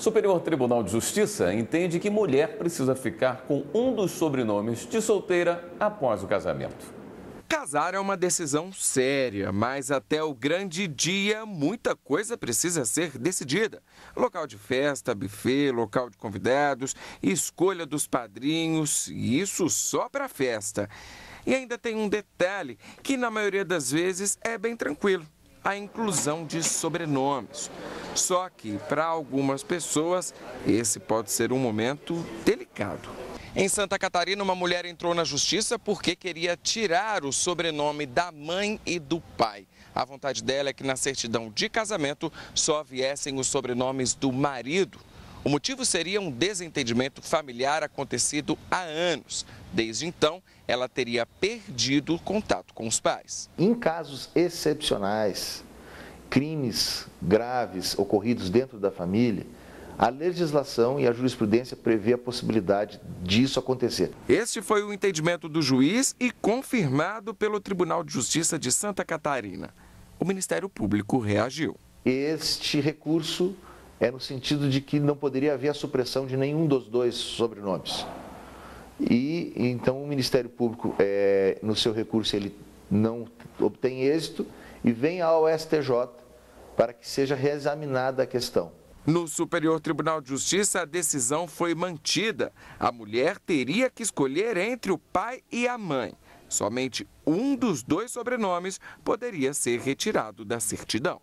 Superior Tribunal de Justiça entende que mulher precisa ficar com um dos sobrenomes de solteira após o casamento. Casar é uma decisão séria, mas até o grande dia muita coisa precisa ser decidida. Local de festa, buffet, local de convidados, escolha dos padrinhos, e isso só para festa. E ainda tem um detalhe que na maioria das vezes é bem tranquilo: a inclusão de sobrenomes. Só que, para algumas pessoas, esse pode ser um momento delicado. Em Santa Catarina, uma mulher entrou na justiça porque queria tirar o sobrenome da mãe e do pai. A vontade dela é que na certidão de casamento só viessem os sobrenomes do marido. O motivo seria um desentendimento familiar acontecido há anos. Desde então, ela teria perdido o contato com os pais. Em casos excepcionais, crimes graves ocorridos dentro da família, a legislação e a jurisprudência prevê a possibilidade disso acontecer. Este foi o entendimento do juiz e confirmado pelo Tribunal de Justiça de Santa Catarina. O Ministério Público reagiu. Este recurso é no sentido de que não poderia haver a supressão de nenhum dos dois sobrenomes. E então o Ministério Público, é, no seu recurso, ele não obtém êxito e venha ao STJ para que seja reexaminada a questão. No Superior Tribunal de Justiça, a decisão foi mantida. A mulher teria que escolher entre o pai e a mãe. Somente um dos dois sobrenomes poderia ser retirado da certidão.